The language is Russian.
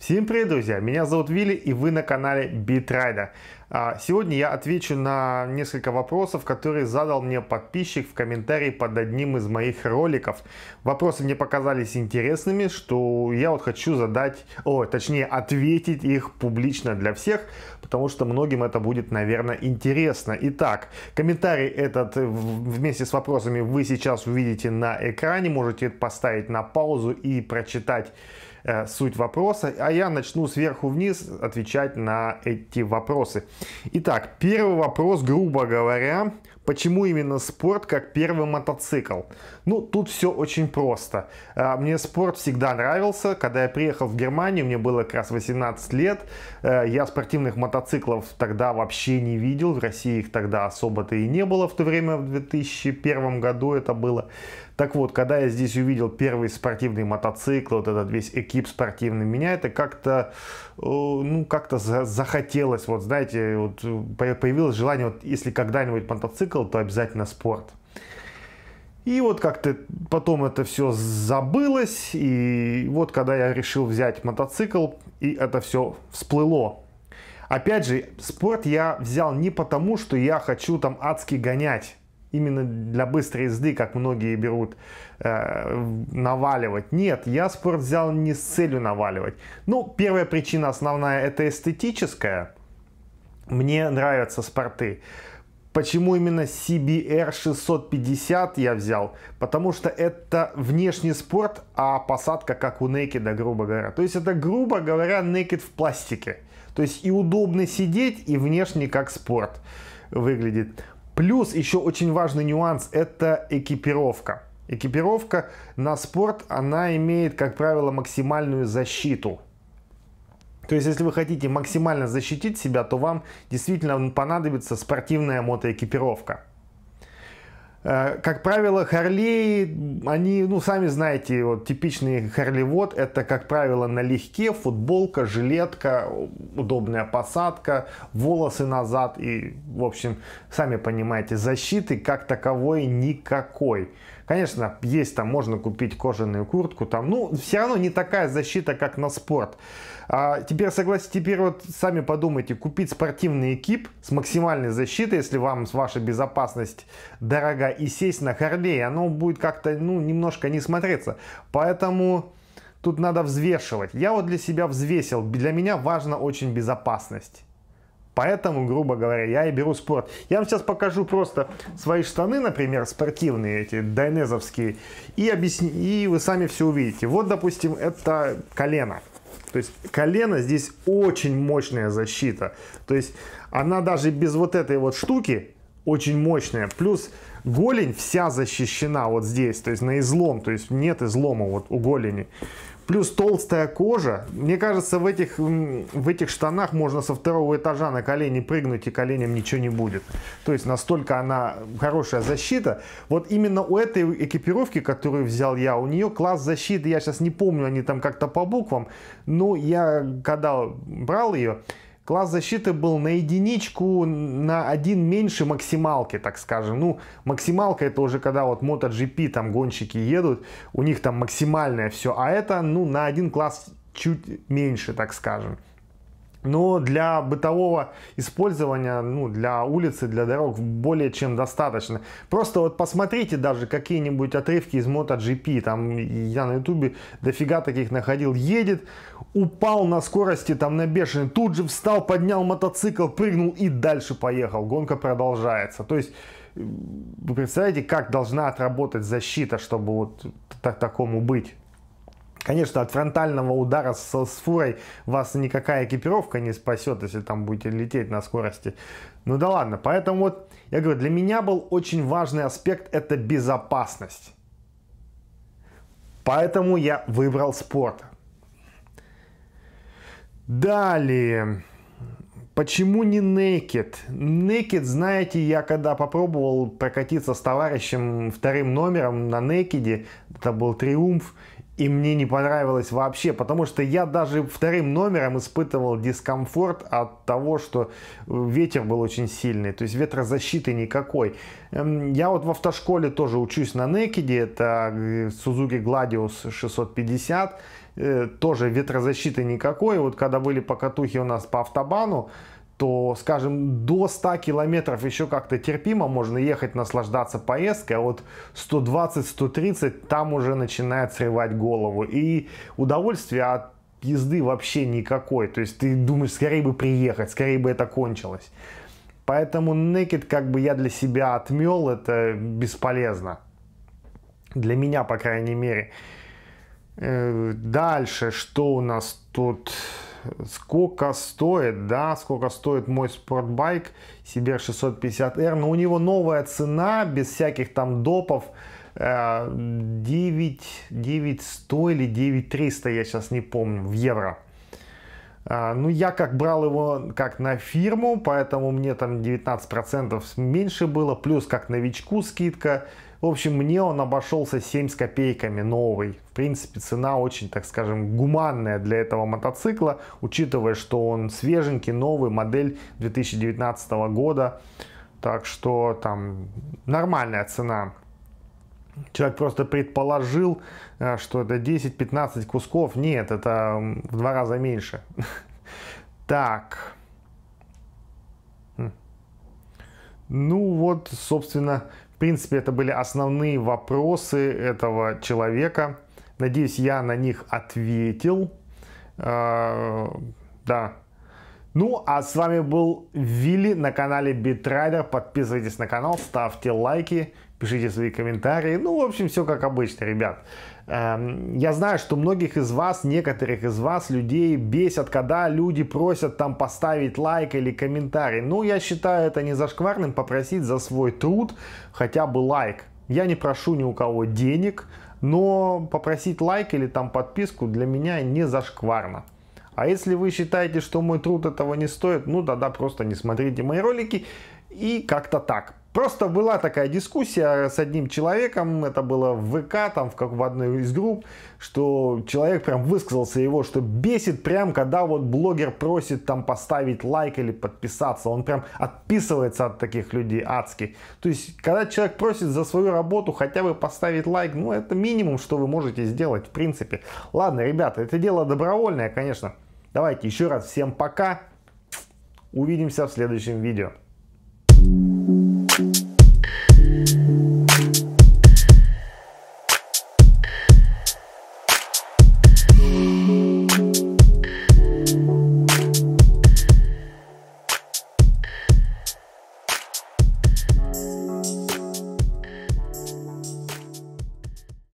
Всем привет, друзья! Меня зовут Вилли и вы на канале Битрайда. Сегодня я отвечу на несколько вопросов, которые задал мне подписчик в комментарии под одним из моих роликов. Вопросы мне показались интересными, что я вот хочу задать, о, точнее ответить их публично для всех, потому что многим это будет, наверное, интересно. Итак, комментарий этот вместе с вопросами вы сейчас увидите на экране, можете поставить на паузу и прочитать Э, суть вопроса, а я начну сверху вниз отвечать на эти вопросы. Итак, первый вопрос, грубо говоря, почему именно спорт как первый мотоцикл? Ну, тут все очень просто. Э, мне спорт всегда нравился. Когда я приехал в Германию, мне было как раз 18 лет. Э, я спортивных мотоциклов тогда вообще не видел. В России их тогда особо-то и не было в то время, в 2001 году это было. Так вот, когда я здесь увидел первый спортивный мотоцикл, вот этот весь экип спортивный, меня это как-то, э, ну, как-то захотелось, вот, знаете, вот э, появилось желание, вот, если когда-нибудь мотоцикл, то обязательно спорт. И вот как-то потом это все забылось, и вот когда я решил взять мотоцикл, и это все всплыло. Опять же, спорт я взял не потому, что я хочу там адски гонять именно для быстрой езды, как многие берут, э, наваливать. Нет, я спорт взял не с целью наваливать. Ну, первая причина основная это эстетическая. Мне нравятся спорты. Почему именно CBR 650 я взял? Потому что это внешний спорт, а посадка как у Naked, грубо говоря. То есть это, грубо говоря, Naked в пластике. То есть и удобно сидеть, и внешне как спорт выглядит. Плюс еще очень важный нюанс – это экипировка. Экипировка на спорт, она имеет, как правило, максимальную защиту. То есть, если вы хотите максимально защитить себя, то вам действительно понадобится спортивная мотоэкипировка. Э, как правило, Харлей, они, ну, сами знаете, вот типичный Харлевод, это, как правило, налегке, футболка, жилетка, удобная посадка, волосы назад и, в общем, сами понимаете, защиты как таковой никакой. Конечно, есть там, можно купить кожаную куртку, там, ну, все равно не такая защита, как на спорт. А теперь согласитесь, теперь вот сами подумайте, купить спортивный экип с максимальной защитой, если вам ваша безопасность дорога, и сесть на Харлей, оно будет как-то, ну, немножко не смотреться. Поэтому тут надо взвешивать. Я вот для себя взвесил, для меня важна очень безопасность. Поэтому, грубо говоря, я и беру спорт. Я вам сейчас покажу просто свои штаны, например, спортивные эти, дайнезовские, и, объясни, и вы сами все увидите. Вот, допустим, это колено. То есть колено здесь очень мощная защита. То есть она даже без вот этой вот штуки, очень мощная. Плюс голень вся защищена вот здесь, то есть на излом, то есть нет излома вот у голени. Плюс толстая кожа. Мне кажется, в этих, в этих штанах можно со второго этажа на колени прыгнуть, и коленям ничего не будет. То есть настолько она хорошая защита. Вот именно у этой экипировки, которую взял я, у нее класс защиты, я сейчас не помню, они там как-то по буквам, но я когда брал ее, класс защиты был на единичку, на один меньше максималки, так скажем. Ну, максималка это уже когда вот MotoGP, там гонщики едут, у них там максимальное все, а это, ну, на один класс чуть меньше, так скажем но для бытового использования, ну, для улицы, для дорог более чем достаточно. Просто вот посмотрите даже какие-нибудь отрывки из MotoGP, там я на ютубе дофига таких находил. Едет, упал на скорости там на бешеный, тут же встал, поднял мотоцикл, прыгнул и дальше поехал. Гонка продолжается. То есть вы представляете, как должна отработать защита, чтобы вот так такому быть? Конечно, от фронтального удара с, с фурой вас никакая экипировка не спасет, если там будете лететь на скорости. Ну да ладно, поэтому вот, я говорю, для меня был очень важный аспект – это безопасность. Поэтому я выбрал спорт. Далее. Почему не Naked? Naked, знаете, я когда попробовал прокатиться с товарищем вторым номером на Naked, это был Триумф, и мне не понравилось вообще, потому что я даже вторым номером испытывал дискомфорт от того, что э, ветер был очень сильный, то есть ветрозащиты никакой. Эм, я вот в автошколе тоже учусь на Некиде, это э, Suzuki Gladius 650, э, тоже ветрозащиты никакой. Вот когда были покатухи у нас по автобану, то, скажем, до 100 километров еще как-то терпимо можно ехать, наслаждаться поездкой, а вот 120-130 там уже начинает срывать голову. И удовольствие от езды вообще никакой. То есть ты думаешь, скорее бы приехать, скорее бы это кончилось. Поэтому Naked как бы я для себя отмел, это бесполезно. Для меня, по крайней мере. Э, дальше, что у нас тут сколько стоит, да, сколько стоит мой спортбайк Сибир 650R, но у него новая цена, без всяких там допов, 9, э, 9100 или 9300, я сейчас не помню, в евро. Э, ну, я как брал его как на фирму, поэтому мне там 19% меньше было, плюс как новичку скидка, в общем, мне он обошелся 7 с копейками новый. В принципе, цена очень, так скажем, гуманная для этого мотоцикла, учитывая, что он свеженький, новый, модель 2019 года. Так что там нормальная цена. Человек просто предположил, э, что это 10-15 кусков. Нет, это в два раза меньше. Так. Ну вот, собственно, принципе, это были основные вопросы этого человека. Надеюсь, я на них ответил. А, да. Ну, а с вами был Вилли на канале Битрайдер. Подписывайтесь на канал, ставьте лайки, пишите свои комментарии. Ну, в общем, все как обычно, ребят. Эм, я знаю, что многих из вас, некоторых из вас, людей бесят, когда люди просят там поставить лайк или комментарий. Ну, я считаю это не зашкварным попросить за свой труд хотя бы лайк. Я не прошу ни у кого денег, но попросить лайк или там подписку для меня не зашкварно. А если вы считаете, что мой труд этого не стоит, ну тогда просто не смотрите мои ролики. И как-то так. Просто была такая дискуссия с одним человеком, это было в ВК, там в, как, в одной из групп, что человек прям высказался его, что бесит прям, когда вот блогер просит там поставить лайк или подписаться, он прям отписывается от таких людей адских. То есть, когда человек просит за свою работу хотя бы поставить лайк, ну это минимум, что вы можете сделать в принципе. Ладно, ребята, это дело добровольное, конечно. Давайте еще раз всем пока, увидимся в следующем видео. Thank you.